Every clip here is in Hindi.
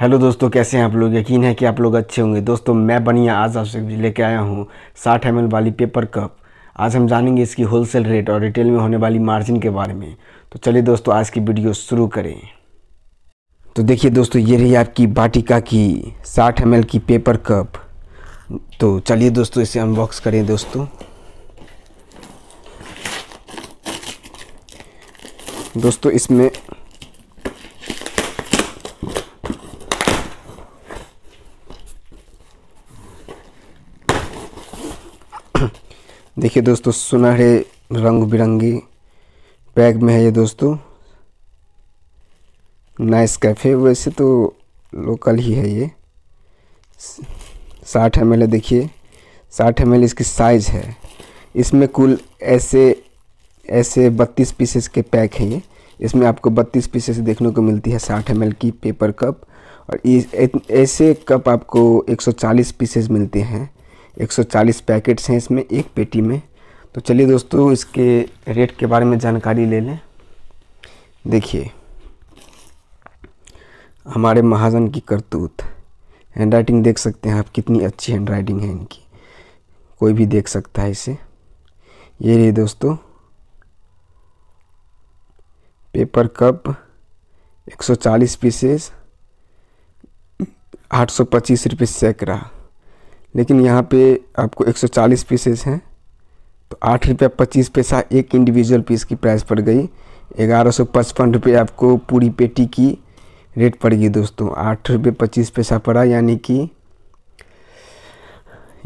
हेलो दोस्तों कैसे हैं आप लोग यकीन है कि आप लोग अच्छे होंगे दोस्तों मैं बनिया आज आप सब्जी लेके आया हूँ साठ एम वाली पेपर कप आज हम जानेंगे इसकी होलसेल रेट और रिटेल में होने वाली मार्जिन के बारे में तो चलिए दोस्तों आज की वीडियो शुरू करें तो देखिए दोस्तों ये रही आपकी बाटिका की साठ एम की पेपर कप तो चलिए दोस्तों इसे अनबॉक्स करें दोस्तों दोस्तों इसमें देखिए दोस्तों सुनहरे रंग बिरंगी पैक में है ये दोस्तों नाइस कैफ़े वैसे तो लोकल ही है ये साठ एम देखिए साठ एम इसकी साइज़ है इसमें कुल ऐसे ऐसे बत्तीस पीसेस के पैक हैं ये इसमें आपको बत्तीस पीसेस देखने को मिलती है साठ एम की पेपर कप और ऐसे कप आपको एक सौ चालीस पीसेस मिलते हैं 140 पैकेट्स हैं इसमें एक पेटी में तो चलिए दोस्तों इसके रेट के बारे में जानकारी ले लें देखिए हमारे महाजन की करतूत हैंड राइटिंग देख सकते हैं आप कितनी अच्छी हैंड राइटिंग है इनकी कोई भी देख सकता है इसे ये रही दोस्तों पेपर कप 140 पीसेस 825 रुपए सैकड़ा लेकिन यहाँ पे आपको 140 पीसेस हैं तो आठ रुपया पच्चीस पैसा एक इंडिविजुअल पीस की प्राइस पड़ गई ग्यारह सौ पचपन रुपये आपको पूरी पेटी की रेट पड़ गई दोस्तों आठ रुपये पच्चीस पैसा पड़ा यानी कि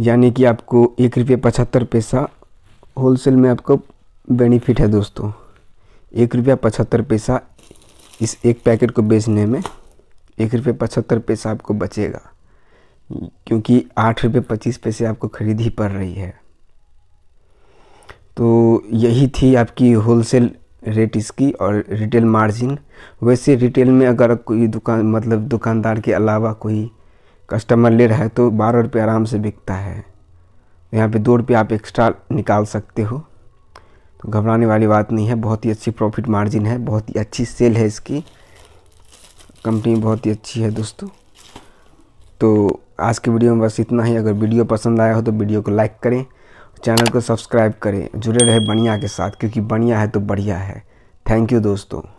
यानी कि आपको एक रुपये पचहत्तर पैसा होलसेल में आपको बेनिफिट है दोस्तों एक रुपया पचहत्तर पैसा इस एक पैकेट को बेचने में एक रुपये पचहत्तर पैसा आपको बचेगा क्योंकि आठ रुपये पच्चीस पैसे आपको खरीद ही पड़ रही है तो यही थी आपकी होलसेल रेट इसकी और रिटेल मार्जिन वैसे रिटेल में अगर कोई दुकान मतलब दुकानदार के अलावा कोई कस्टमर ले रहा है तो बारह रुपये आराम से बिकता है यहाँ पे दो रुपये आप एक्स्ट्रा निकाल सकते हो तो घबराने वाली बात नहीं है बहुत ही अच्छी प्रॉफिट मार्जिन है बहुत ही अच्छी सेल है इसकी कंपनी बहुत ही अच्छी है दोस्तों तो आज के वीडियो में बस इतना ही अगर वीडियो पसंद आया हो तो वीडियो को लाइक करें चैनल को सब्सक्राइब करें जुड़े रहे बढ़िया के साथ क्योंकि बढ़िया है तो बढ़िया है थैंक यू दोस्तों